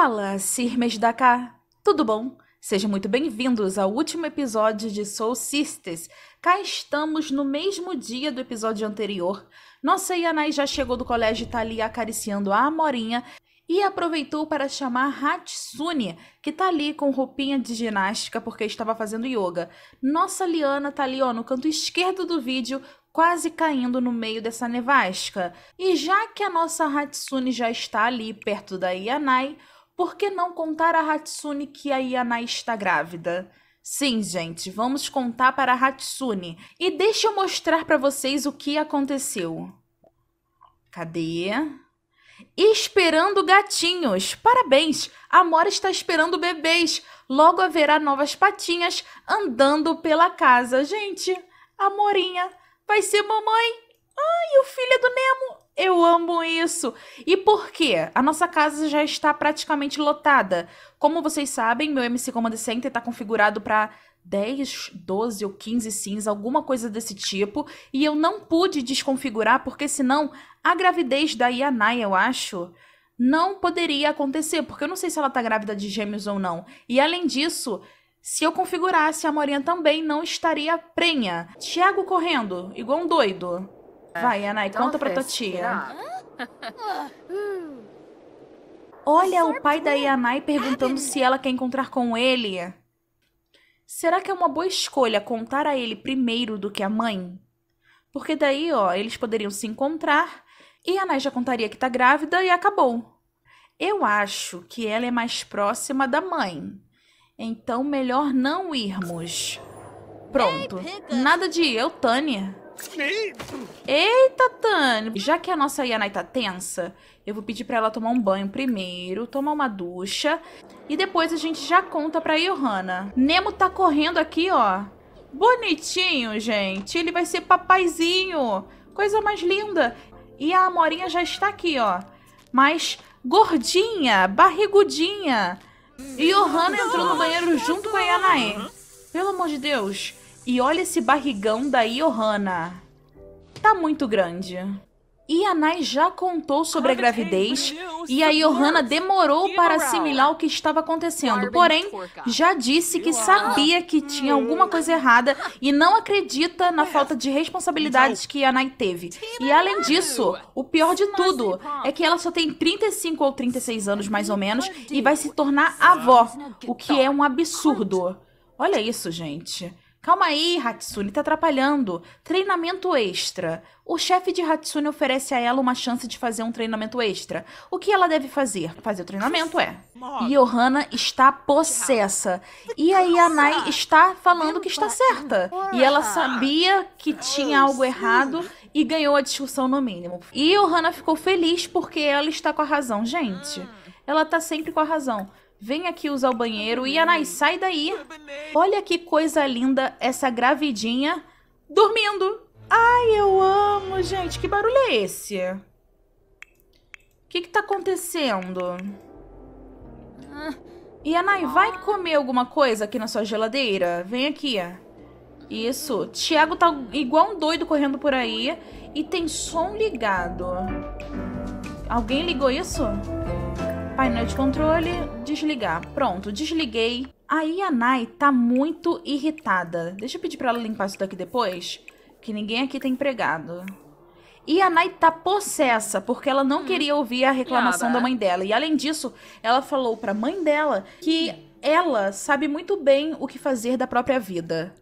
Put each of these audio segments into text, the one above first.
Fala, Sirmes da cá! Tudo bom? Sejam muito bem-vindos ao último episódio de Soul Sisters. Cá estamos no mesmo dia do episódio anterior. Nossa Yanai já chegou do colégio e tá ali acariciando a Amorinha e aproveitou para chamar Hatsune, que tá ali com roupinha de ginástica porque estava fazendo yoga. Nossa Liana tá ali ó, no canto esquerdo do vídeo, quase caindo no meio dessa nevasca. E já que a nossa Hatsune já está ali perto da Yanai, por que não contar a Hatsune que a Yana está grávida? Sim, gente, vamos contar para a Hatsune. E deixa eu mostrar para vocês o que aconteceu. Cadê? Esperando gatinhos. Parabéns! A Mora está esperando bebês. Logo haverá novas patinhas andando pela casa. Gente, a Morinha vai ser mamãe. Ai, eu eu amo isso. E por quê? A nossa casa já está praticamente lotada. Como vocês sabem, meu MC Command Center está configurado para 10, 12 ou 15 sims, alguma coisa desse tipo, e eu não pude desconfigurar porque senão a gravidez da Yanai, eu acho, não poderia acontecer, porque eu não sei se ela tá grávida de gêmeos ou não. E além disso, se eu configurasse a Morinha também não estaria prenha. Tiago correndo, igual um doido. É. Vai, Anai, conta pra tua tia. Olha o pai da Yanai perguntando se ela quer encontrar com ele. Será que é uma boa escolha contar a ele primeiro do que a mãe? Porque daí, ó, eles poderiam se encontrar e a já contaria que tá grávida e acabou. Eu acho que ela é mais próxima da mãe. Então, melhor não irmos. Pronto. Nada de eu, Tânia. Eita, Tani. Já que a nossa Yanai tá tensa, eu vou pedir pra ela tomar um banho primeiro, tomar uma ducha. E depois a gente já conta pra Johanna. Nemo tá correndo aqui, ó. Bonitinho, gente. Ele vai ser papaizinho. Coisa mais linda. E a Amorinha já está aqui, ó. Mas gordinha, barrigudinha. E Johanna entrou no banheiro junto com a Yanai. Pelo amor de Deus. E olha esse barrigão da Johanna. Tá muito grande. E a Nai já contou sobre a gravidez e a é Johanna demorou para assimilar o que estava acontecendo. Porém, já disse que sabia que tinha alguma coisa errada e não acredita na é. falta de responsabilidades que a Nai teve. E além disso, o pior de tudo é que ela só tem 35 ou 36 anos mais ou menos e vai se tornar avó, o que é um absurdo. Olha isso, gente. Calma aí, Hatsune, tá atrapalhando. Treinamento extra. O chefe de Hatsune oferece a ela uma chance de fazer um treinamento extra. O que ela deve fazer? Fazer o treinamento, é. Johanna está possessa. E aí a Nai está falando que está certa. E ela sabia que tinha algo errado e ganhou a discussão no mínimo. E Johanna ficou feliz porque ela está com a razão. Gente, ah. ela tá sempre com a razão. Vem aqui usar o banheiro. E Anai, sai daí. Olha que coisa linda essa gravidinha dormindo. Ai, eu amo, gente. Que barulho é esse? O que que tá acontecendo? E Anai, vai comer alguma coisa aqui na sua geladeira? Vem aqui. Isso. Tiago tá igual um doido correndo por aí. E tem som ligado. Alguém ligou isso? painel de controle, desligar. Pronto, desliguei. Aí a Nai tá muito irritada. Deixa eu pedir pra ela limpar isso daqui depois, que ninguém aqui tá empregado. E a Nai tá possessa, porque ela não hum. queria ouvir a reclamação da mãe dela. E além disso, ela falou pra mãe dela que ela sabe muito bem o que fazer da própria vida.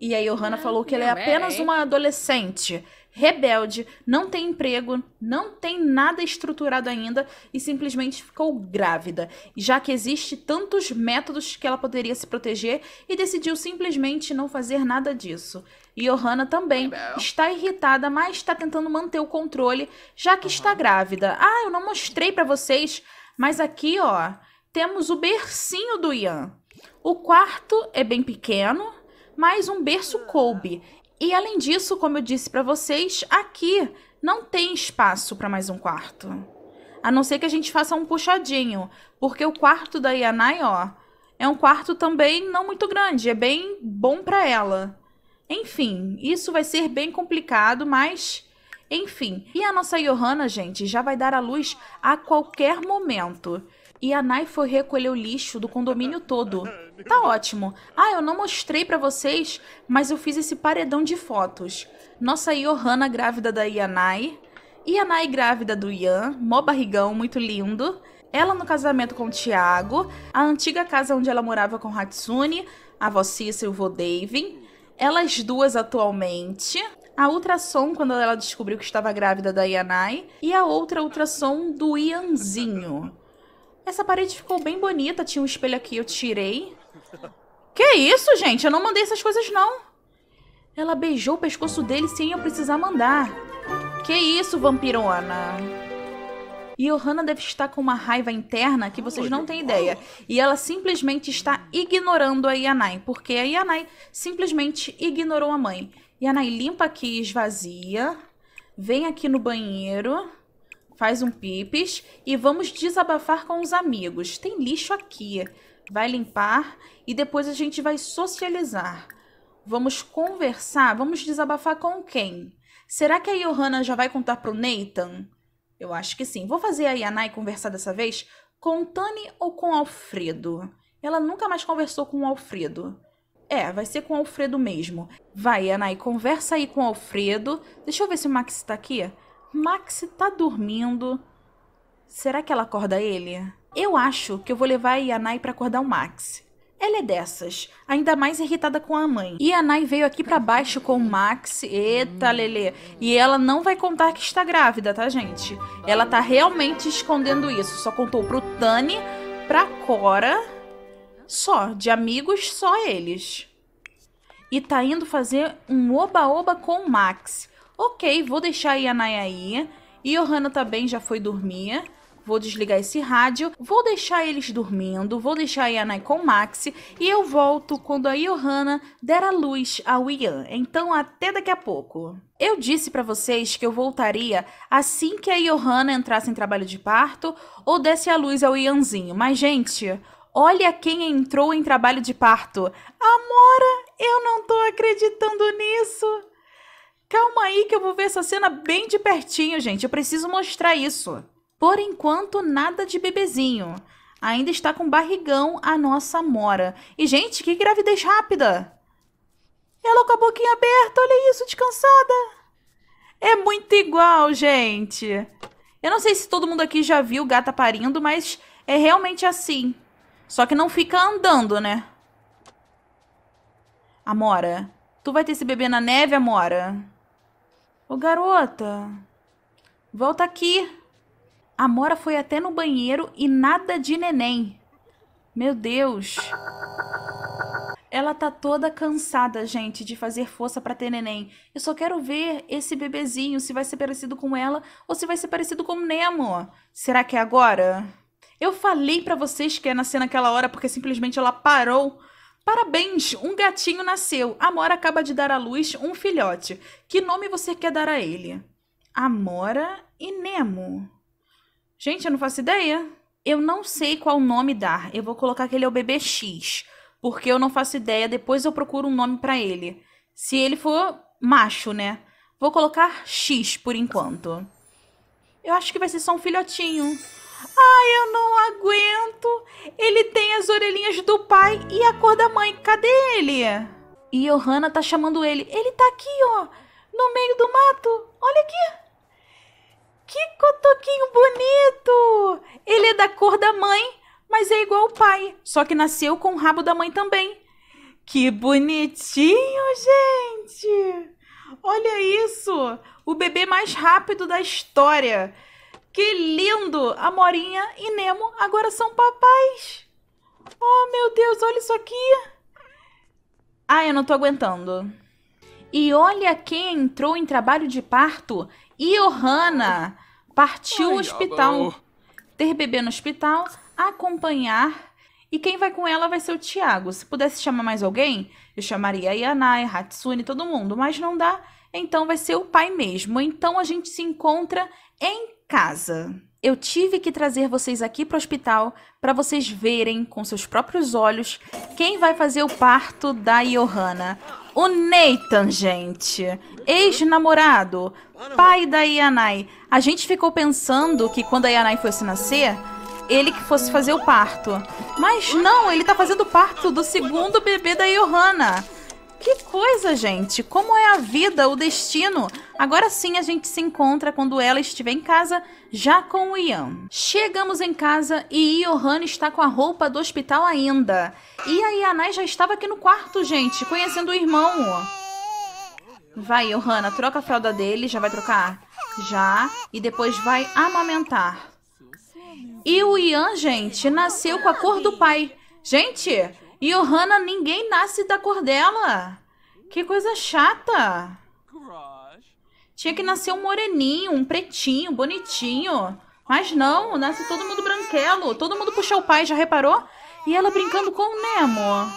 E aí Ohana falou que ela é apenas uma adolescente rebelde, não tem emprego, não tem nada estruturado ainda e simplesmente ficou grávida, já que existe tantos métodos que ela poderia se proteger e decidiu simplesmente não fazer nada disso. E Johanna também está irritada, mas está tentando manter o controle, já que uhum. está grávida. Ah, eu não mostrei para vocês, mas aqui, ó, temos o bercinho do Ian. O quarto é bem pequeno, mas um berço ah. coube. E além disso, como eu disse para vocês, aqui não tem espaço para mais um quarto. A não ser que a gente faça um puxadinho, porque o quarto da Yanai, ó, é um quarto também não muito grande, é bem bom para ela. Enfim, isso vai ser bem complicado, mas enfim. E a nossa Johanna, gente, já vai dar à luz a qualquer momento e a Nai foi recolher o lixo do condomínio todo. Tá ótimo. Ah, eu não mostrei para vocês, mas eu fiz esse paredão de fotos. Nossa Johanna grávida da Yanai, Yanai grávida do Ian, mó barrigão, muito lindo. Ela no casamento com o Thiago. a antiga casa onde ela morava com Hatsune, a avó Cissa e o vô Davin. Elas duas atualmente, a ultrassom quando ela descobriu que estava grávida da Yanai e a outra ultrassom do Ianzinho. Essa parede ficou bem bonita. Tinha um espelho aqui, eu tirei. Que isso, gente? Eu não mandei essas coisas, não. Ela beijou o pescoço dele sem eu precisar mandar. Que isso, vampirona? E Johanna deve estar com uma raiva interna que vocês não têm ideia. E ela simplesmente está ignorando a Yanai, porque a Yanai simplesmente ignorou a mãe. Yanai limpa aqui, esvazia, vem aqui no banheiro faz um pips e vamos desabafar com os amigos. Tem lixo aqui. Vai limpar e depois a gente vai socializar. Vamos conversar, vamos desabafar com quem? Será que a Johanna já vai contar pro Nathan? Eu acho que sim. Vou fazer a Yanai conversar dessa vez com o Tani ou com o Alfredo? Ela nunca mais conversou com o Alfredo. É, vai ser com o Alfredo mesmo. Vai, Yanai, conversa aí com o Alfredo. Deixa eu ver se o Max tá aqui. Max tá dormindo. Será que ela acorda ele? Eu acho que eu vou levar a Yanai para acordar o Max. Ela é dessas, ainda mais irritada com a mãe. E a Nai veio aqui para baixo com o Max. Eita, hum. Lele. E ela não vai contar que está grávida, tá, gente? Ela tá realmente escondendo isso. Só contou pro Tani, pra Cora. Só, de amigos, só eles. E tá indo fazer um oba-oba com o Max. Ok, vou deixar aí a Nayainha. E Ohana também já foi dormir. Vou desligar esse rádio, vou deixar eles dormindo, vou deixar a Yanai com o Maxi e eu volto quando a Johanna der a luz ao Ian. Então até daqui a pouco. Eu disse para vocês que eu voltaria assim que a Johanna entrasse em trabalho de parto ou desse a luz ao Ianzinho. Mas gente, olha quem entrou em trabalho de parto. Amora, eu não tô acreditando nisso. Calma aí que eu vou ver essa cena bem de pertinho, gente. Eu preciso mostrar isso. Por enquanto, nada de bebezinho. Ainda está com barrigão a nossa Mora. E, gente, que gravidez rápida! Ela com a boquinha aberta, olha isso, descansada. É muito igual, gente. Eu não sei se todo mundo aqui já viu gata parindo, mas é realmente assim. Só que não fica andando, né? Amora, tu vai ter esse bebê na neve, Amora? Ô garota, volta aqui. A Mora foi até no banheiro e nada de neném. Meu Deus. Ela tá toda cansada, gente, de fazer força para ter neném. Eu só quero ver esse bebezinho se vai ser parecido com ela ou se vai ser parecido com o Nemo. Será que é agora? Eu falei para vocês que é na cena naquela hora porque simplesmente ela parou Parabéns, um gatinho nasceu. Amora acaba de dar à luz um filhote. Que nome você quer dar a ele? Amora e Nemo. Gente, eu não faço ideia. Eu não sei qual nome dar. Eu vou colocar que ele é o bebê X, porque eu não faço ideia. Depois eu procuro um nome para ele. Se ele for macho, né? Vou colocar X por enquanto. Eu acho que vai ser só um filhotinho. Ai, eu não aguento. Ele tem as orelhinhas do pai e a cor da mãe. Cadê ele? E Johanna tá chamando ele. Ele tá aqui, ó, no meio do mato. Olha aqui. Que cotoquinho bonito! Ele é da cor da mãe, mas é igual ao pai, só que nasceu com o rabo da mãe também. Que bonitinho, gente! Olha isso! O bebê mais rápido da história. Que lindo! A Morinha e Nemo agora são papais. Oh, meu Deus, olha isso aqui. Ah, eu não tô aguentando. E olha quem entrou em trabalho de parto. Johanna partiu Ai, o hospital. Ter bebê no hospital, acompanhar. E quem vai com ela vai ser o Tiago. Se pudesse chamar mais alguém, eu chamaria a Yanai, Hatsune, todo mundo. Mas não dá, então vai ser o pai mesmo. Então a gente se encontra em casa. Eu tive que trazer vocês aqui para o hospital para vocês verem com seus próprios olhos quem vai fazer o parto da Johanna. O Nathan, gente, ex-namorado, pai da Yanai. A gente ficou pensando que quando a Yanai fosse nascer, ele que fosse fazer o parto. Mas não, ele tá fazendo o parto do segundo bebê da Johanna. Que coisa, gente! Como é a vida, o destino? Agora sim a gente se encontra quando ela estiver em casa, já com o Ian. Chegamos em casa e Johanna está com a roupa do hospital ainda. E a Yanai já estava aqui no quarto, gente, conhecendo o irmão. Vai, Johanna, troca a fralda dele, já vai trocar? Já. E depois vai amamentar. E o Ian, gente, nasceu com a cor do pai. Gente, e o Hana, ninguém nasce da cor dela. Que coisa chata. Tinha que nascer um moreninho, um pretinho, bonitinho. Mas não, nasce todo mundo branquelo. Todo mundo puxa o pai, já reparou? E ela brincando com o Nemo.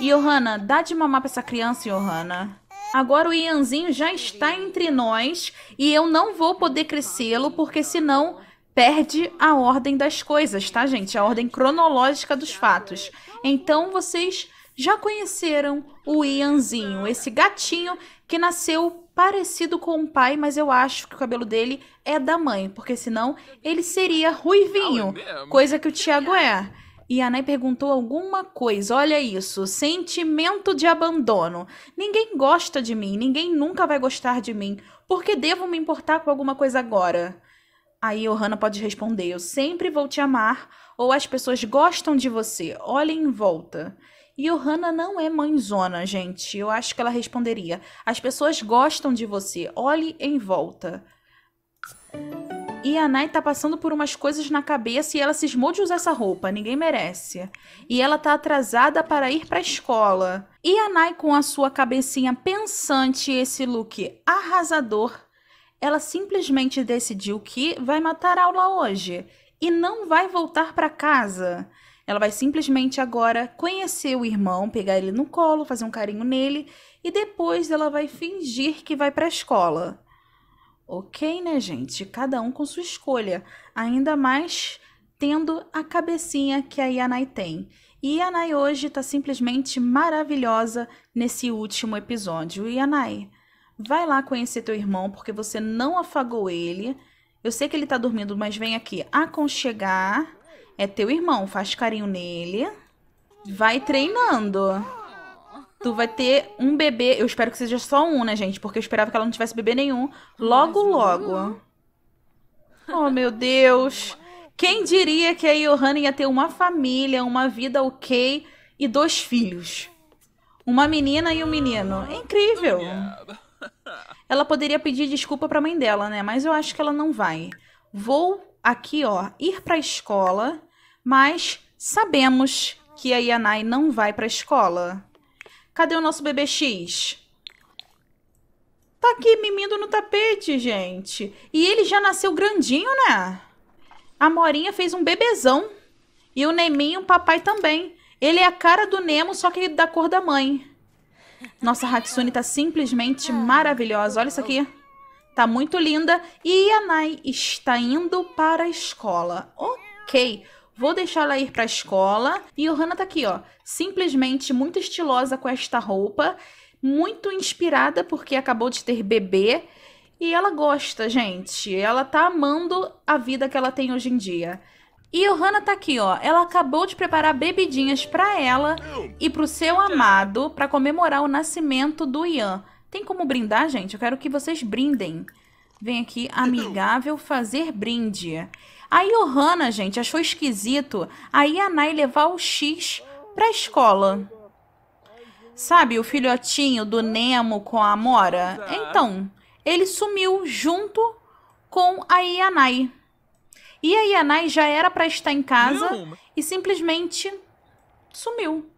Johanna, dá de mamar pra essa criança, Johanna. Agora o Ianzinho já está entre nós e eu não vou poder crescê-lo porque senão perde a ordem das coisas, tá, gente? A ordem cronológica dos fatos. Então vocês já conheceram o Ianzinho, esse gatinho que nasceu parecido com o pai, mas eu acho que o cabelo dele é da mãe, porque senão ele seria ruivinho, ah, é coisa que o Tiago é. E a Nai perguntou alguma coisa. Olha isso, sentimento de abandono. Ninguém gosta de mim, ninguém nunca vai gostar de mim. Por que devo me importar com alguma coisa agora? Aí Ohana pode responder: Eu sempre vou te amar, ou as pessoas gostam de você, olhe em volta. E Ohana não é mãezona, gente. Eu acho que ela responderia: As pessoas gostam de você, olhe em volta. E a Nai tá passando por umas coisas na cabeça e ela cismou de usar essa roupa, ninguém merece. E ela tá atrasada para ir pra escola. E a Nai, com a sua cabecinha pensante e esse look arrasador, ela simplesmente decidiu que vai matar a aula hoje e não vai voltar para casa. Ela vai simplesmente agora conhecer o irmão, pegar ele no colo, fazer um carinho nele e depois ela vai fingir que vai para a escola. Ok, né, gente? Cada um com sua escolha, ainda mais tendo a cabecinha que a Yanai tem. E Yanai hoje está simplesmente maravilhosa nesse último episódio. Yanai, Vai lá conhecer teu irmão, porque você não afagou ele. Eu sei que ele tá dormindo, mas vem aqui. Aconchegar é teu irmão, faz carinho nele. Vai treinando. Tu vai ter um bebê, eu espero que seja só um, né, gente? Porque eu esperava que ela não tivesse bebê nenhum. Logo, logo. Oh, meu Deus. Quem diria que a Johanna ia ter uma família, uma vida ok e dois filhos? Uma menina e um menino. É incrível. Ela poderia pedir desculpa para a mãe dela, né? Mas eu acho que ela não vai. Vou aqui, ó, ir para a escola, mas sabemos que a Yanai não vai para a escola. Cadê o nosso bebê X? Tá aqui mimindo no tapete, gente. E ele já nasceu grandinho, né? A Morinha fez um bebezão. E o Neminho, o papai também. Ele é a cara do Nemo, só que da cor da mãe. Nossa Hatsune tá simplesmente maravilhosa. Olha isso aqui. Tá muito linda. E a Nai está indo para a escola. Ok. Vou deixar ela ir para a escola. E o Hana tá aqui, ó. Simplesmente muito estilosa com esta roupa. Muito inspirada porque acabou de ter bebê. E ela gosta, gente. Ela tá amando a vida que ela tem hoje em dia. E Johanna tá aqui, ó. Ela acabou de preparar bebidinhas para ela e pro seu amado para comemorar o nascimento do Ian. Tem como brindar, gente? Eu quero que vocês brindem. Vem aqui, então. amigável, fazer brinde. A Johanna, gente, achou esquisito a Yanai levar o X pra escola. Sabe o filhotinho do Nemo com a Amora? Então, ele sumiu junto com a Yanai. E a Yanai já era para estar em casa Não. e simplesmente sumiu.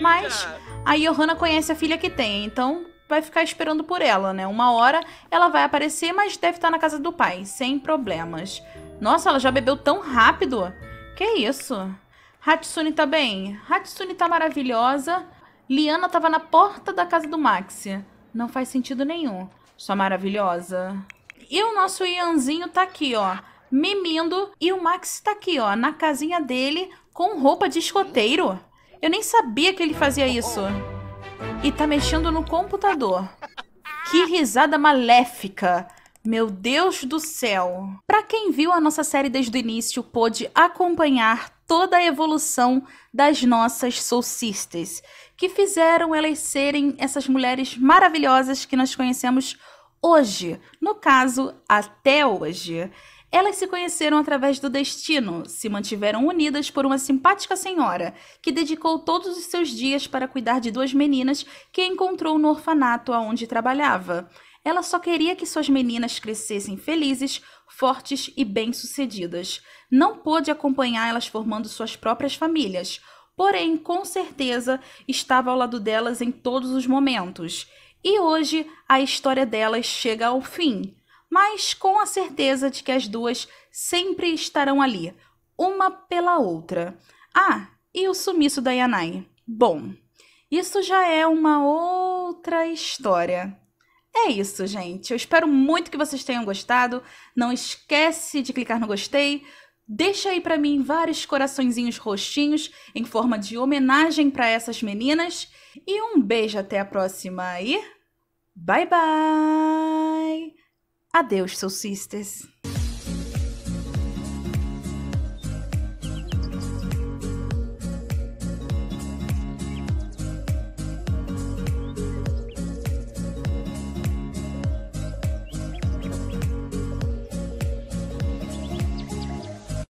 Mas a Johanna conhece a filha que tem, então vai ficar esperando por ela, né? Uma hora ela vai aparecer, mas deve estar na casa do pai, sem problemas. Nossa, ela já bebeu tão rápido? Que isso? Hatsune tá bem? Hatsune tá maravilhosa. Liana tava na porta da casa do Maxi. Não faz sentido nenhum. Só maravilhosa. E o nosso Ianzinho tá aqui, ó mimindo. E o Max tá aqui, ó, na casinha dele, com roupa de escoteiro. Eu nem sabia que ele fazia isso. E tá mexendo no computador. Que risada maléfica. Meu Deus do céu! Para quem viu a nossa série desde o início, pôde acompanhar toda a evolução das nossas Soul Sisters, que fizeram elas serem essas mulheres maravilhosas que nós conhecemos hoje, no caso, até hoje. Elas se conheceram através do destino, se mantiveram unidas por uma simpática senhora, que dedicou todos os seus dias para cuidar de duas meninas que encontrou no orfanato aonde trabalhava. Ela só queria que suas meninas crescessem felizes, fortes e bem-sucedidas. Não pôde acompanhá-las formando suas próprias famílias, porém, com certeza, estava ao lado delas em todos os momentos. E hoje a história delas chega ao fim mas com a certeza de que as duas sempre estarão ali, uma pela outra. Ah, e o sumiço da Yanai? Bom, isso já é uma outra história. É isso, gente. Eu espero muito que vocês tenham gostado. Não esquece de clicar no gostei. Deixa aí para mim vários coraçõezinhos roxinhos em forma de homenagem para essas meninas e um beijo até a próxima e bye bye. Adeus, Soul Sisters.